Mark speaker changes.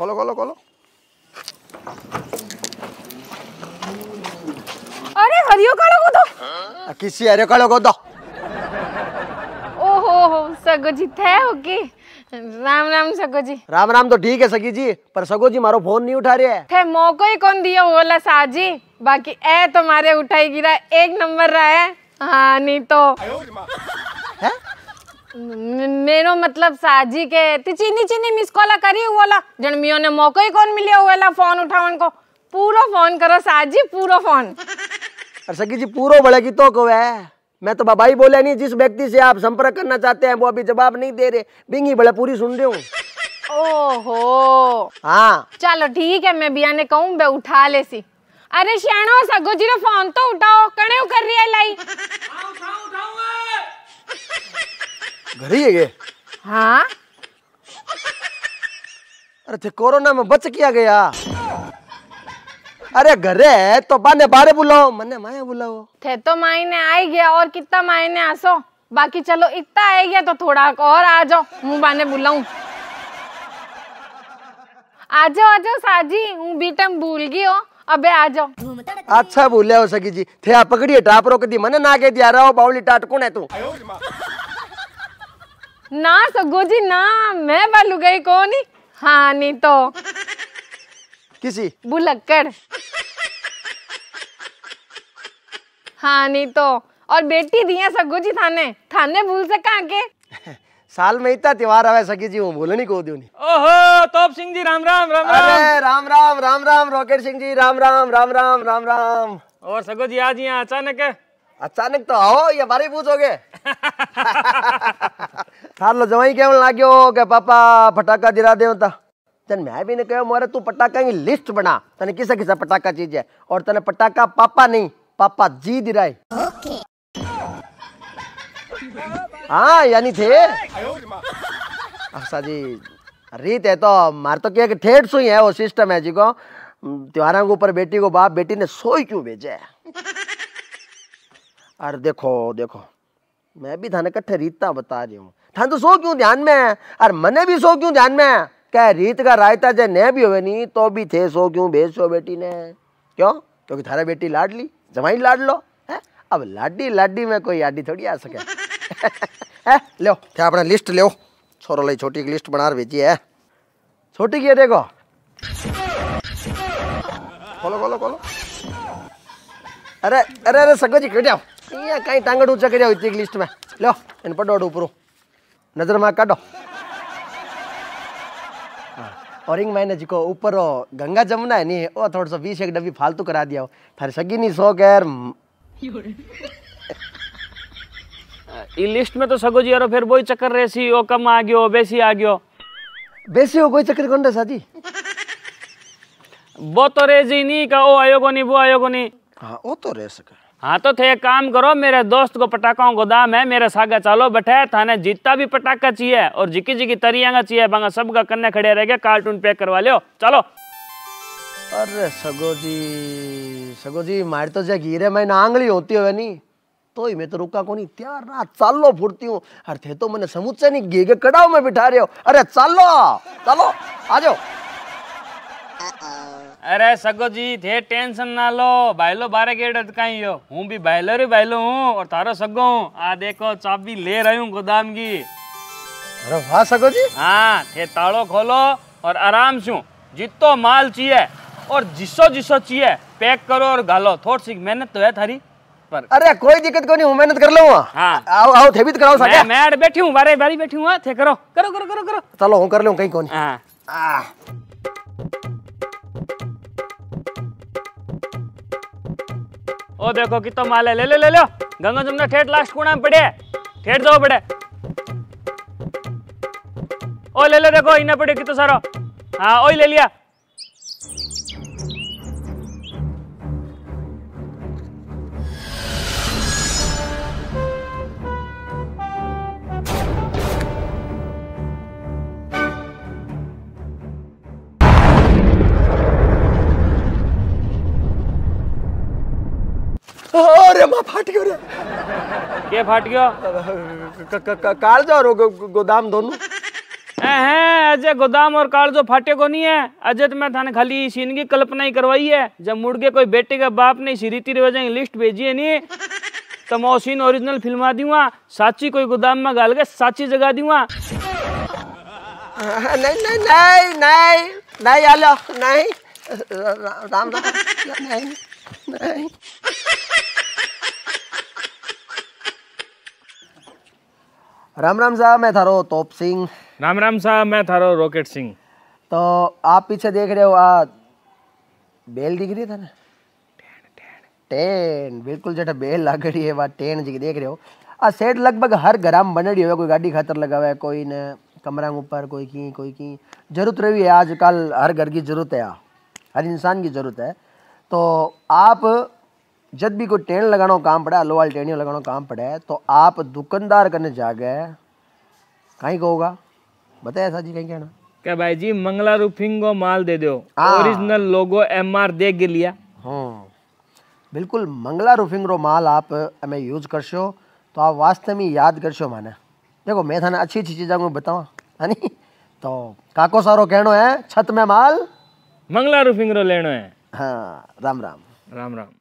Speaker 1: खोलो खोलो खोलो
Speaker 2: अरे हरियो कालो को दो
Speaker 1: आ, किसी हरियो कालो को दो
Speaker 2: ओहो हो सगो जी थे ओके राम राम सगो जी
Speaker 1: राम राम तो ठीक है सगी जी पर सगो जी मारो फोन नहीं उठा रहे है
Speaker 2: थे मौको ही कौन दियो बोला साजी बाकी ए तुम्हारे तो उठाई गिरा एक नंबर रहा है हां नहीं तो है मेरो मतलब साजी મેનો મતલબ સાજી કે તે ચીની ચીની મિસ કોલ કરી ઓલા જણમીઓને મોકો કોણ મળ્યો ઓલા फोन ઉઠાવણ કો पूरा फोन करो साजी पूरा फोन
Speaker 1: अरे सगी जी पूरो बड़े की तो को है मैं तो बाबाई बोले नहीं जिस व्यक्ति से आप संपर्क करना चाहते हैं वो अभी जवाब नहीं दे रहे बिंगी बड़े पूरी
Speaker 2: सुन रही हूँ ओहो हाँ चलो ठीक है मैं बिया ने कहूँ बे उठा ले सी अरे श्याणो सगो जी फोन तो उठाओ कड़े कर रही है लाई उठाओ उठाओ
Speaker 3: घर ही है हाँ
Speaker 1: अरे थे कोरोना में बच किया गया अरे घरे तो बाने बारे बुलाओ मने
Speaker 2: माया बुलाओ थे तो मायने आई गया और कितना मायने आसो बाकी चलो इतना आई गया तो थोड़ा और आ जाओ हूँ बाने बुलाऊ आ जाओ आ जाओ साजी हूँ बीटम भूल गई हो अबे आ जाओ
Speaker 1: अच्छा भूल हो सकी जी थे आप पकड़िए टापरो दी मने ना के दिया रहा हो बाउली टाट कौन है तू
Speaker 2: ना सगो जी ना मैं बालू गई कौन हाँ नहीं तो किसी बुलक्कड़ हाँ नहीं तो और बेटी दी है सगो जी थाने थाने भूल से सका के
Speaker 1: साल में इतना त्योहार आवे सकी जी हूँ भूल नहीं को दियो नहीं
Speaker 2: ओहो तोप सिंह जी राम राम राम अरे राम राम राम राम रॉकेट सिंह
Speaker 3: जी राम राम राम राम राम राम और सगो जी आज यहाँ अचानक है अचानक तो आओ ये बारे पूछोगे
Speaker 1: सार लो जवाई क्या लागे हो के पापा फटाका दिरा दे होता तन मैं भी ने कहो मोरे तू पटाका की लिस्ट बना तने किसा किसा पटाका चीज है और तने पटाका पापा नहीं पापा जी दिराई हाँ यानी थे अफसा जी रीत है तो मार तो क्या ठेठ सुई है वो सिस्टम है जी को त्योहारों के ऊपर बेटी को बाप बेटी ने सोई क्यों भेजे है अरे देखो देखो मैं भी थाने कट्ठे रीता बता रही हूँ थान तो सो क्यों ध्यान में है अरे मने भी सो क्यों ध्यान में है क्या रीत का रायता जय न भी हो नहीं तो भी थे सो क्यों भेज सो बेटी ने क्यों क्योंकि थारा बेटी लाड ली जमाई लाड लो है अब लाडी लाडी में कोई आडी थोड़ी आ सके है लो क्या अपना लिस्ट लो छोरो लाई छोटी की लिस्ट बना भेजी है छोटी की है देखो खोलो खोलो खोलो अरे अरे अरे सगो जी क्यों जाओ ये कहीं टांग ऊंचा कर एक लिस्ट में लो इन पर डॉट ऊपर नजर में काटो और इंग मैंने जिको ऊपर गंगा जमुना है नहीं वो थोड़ा सा
Speaker 3: बीस एक डब्बी फालतू करा दिया हो थारे
Speaker 1: सगी नहीं सो गैर
Speaker 3: ई लिस्ट में तो सगो जी यारो फिर वही चक्कर रेसी ओ कम आ गयो बेसी आ गयो बेसी हो कोई चक्कर कौन रहा जी वो तो रेजी नहीं का ओ आयो को नहीं वो आयो को नहीं हाँ वो तो रह सका हाँ तो थे काम करो मेरे दोस्त को पटाखा गोदाम है मेरे सागे चालो बैठे थाने जीता भी पटाखा चाहिए और जिकी जिकी तरियांगा चाहिए बांगा का कन्ने खड़े रह गए कार्टून पैक करवा लियो चलो अरे
Speaker 1: सगो जी सगो जी मारे तो जब हीरे मैंने आंगली होती हो नहीं तो ही मैं तो रुका को नहीं त्यार ना चालो फूरती हूँ अरे थे तो मैंने समुच्चय नहीं गेगे कड़ाओ में बिठा रहे हो अरे चालो चलो आ जाओ
Speaker 3: अरे सगो અરે સગોજી થે ટેન્શન लो લો ભાઈલો બારે ગેડ અટકાઈયો હું બી ભાઈલો રે ભાઈલો हूँ और तारो सगो हूँ आ देखो चाबी ले रही हूँ गोदाम की
Speaker 1: अरे वाह सगो जी
Speaker 3: हाँ थे ताड़ो खोलो और आराम से जितो माल चाहिए और जिसो जिसो चाहिए पैक करो और गालो थोड़ी सी मेहनत तो है थारी पर अरे कोई दिक्कत को नहीं हूं मेहनत कर लो हाँ आओ आओ थे भी तो कराओ साके मैं बैठी हूँ बारे बारी बैठी हूँ थे करो
Speaker 2: करो करो करो करो
Speaker 3: चलो हूँ कर लो कहीं कौन हाँ आ ओ देखो कितो माल है ले ले ले लो गंगा जमुना ठेठ लास्ट कोना में पड़े ठेठ दो पड़े ओ ले ले देखो इन्हें पड़े कितो सारो हाँ ओ ले लिया अरे मां फाट गयो रे के फाट गयो जो रो गोदाम दोनों हैं अजय गोदाम और काल जो फाटे को नहीं है अजय तो मैं थाने खाली सीन की कल्पना ही करवाई है जब मुड़ के कोई बेटे का बाप ने इसी रीति रिवाज की लिस्ट भेजी है नहीं तो मैं सीन ओरिजिनल फिल्मा दूंगा साची कोई गोदाम में गाल के साची जगा दूंगा नहीं नहीं नहीं नहीं नहीं आलो नहीं राम राम
Speaker 1: नहीं नहीं राम राम साहब मैं थारो तोप सिंह राम राम साहब
Speaker 3: मैं थारो रॉकेट सिंह
Speaker 1: तो आप पीछे देख रहे हो आ बेल दिख रही था ना टेन बिल्कुल जेठा बेल लग रही है बात टेन जी देख रहे हो आ सेट लगभग हर घर में रही हो कोई गाड़ी खातर लगा हुआ है कोई ने कमरा ऊपर कोई की कोई की जरूरत रही है आजकल हर घर की जरूरत है हर इंसान की जरूरत है तो आप जब भी कोई टेण लगानो काम पड़े हलवाल टेणियों लगानो काम पड़े तो आप दुकानदार करने जा गए कहीं कहोगा बताए ऐसा जी कहीं कहना
Speaker 3: क्या भाई जी मंगला रूफिंग को माल दे दो हाँ। ओरिजिनल लोगो एम आर दे के लिया हाँ बिल्कुल मंगला रूफिंग रो माल आप हमें यूज कर सो
Speaker 1: तो आप वास्तव में याद कर सो माने देखो मैं थाने अच्छी अच्छी चीज़ें मैं बताऊँ है नी तो काको सारो कहना है छत में माल
Speaker 3: मंगला रूफिंग रो लेना है
Speaker 1: हाँ राम राम राम राम